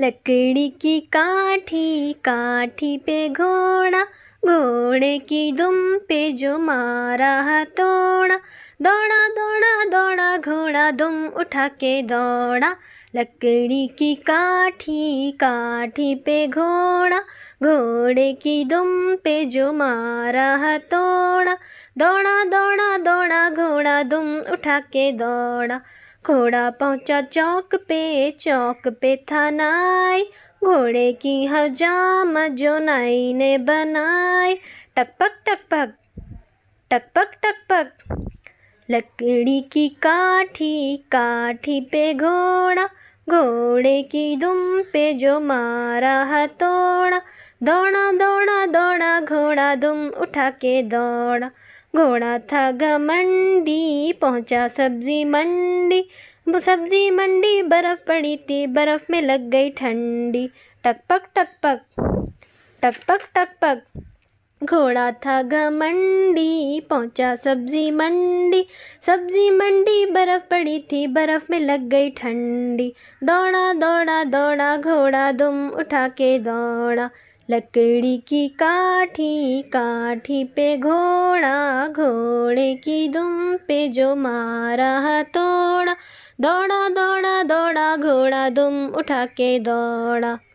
लकड़ी की काठी काठी पे घोड़ा घोड़े की दुम पे जो मारा तोड़ा दौड़ा दौड़ा दौड़ा घोड़ा दुम उठा के दौड़ा लकड़ी की काठी काठी पे घोड़ा घोड़े की दुम पे जो मारा तोड़ा दौड़ा दौड़ा दौड़ा घोड़ा दुम उठा के दौड़ा घोड़ा पहुंचा चौक पे चौक पे था नाई घोड़े की हजाम जो नाई ने बनाई टकपक टकपक टकपक टकपक लकड़ी की काठी काठी पे घोड़ा घोड़े की दुम पे जो मारा है तोड़ा दौड़ा दौड़ा दौड़ा घोड़ा दुम उठा के दौड़ा घोड़ा था घमंडी पहुंचा सब्जी मंडी सब्जी मंडी बर्फ़ पड़ी थी बर्फ़ में लग गई ठंडी टकपक टकपक टकपक टकपक घोड़ा था घमंडी पहुंचा सब्जी मंडी सब्जी मंडी बर्फ़ पड़ी थी बर्फ़ में लग गई ठंडी दौड़ा दौड़ा दौड़ा घोड़ा दुम उठा के दौड़ा लकड़ी की काठी काठी पे घोड़ा घोड़े की दुम पे जो मारा तोड़ा दौड़ा दौड़ा दौड़ा घोड़ा दुम उठा के दौड़ा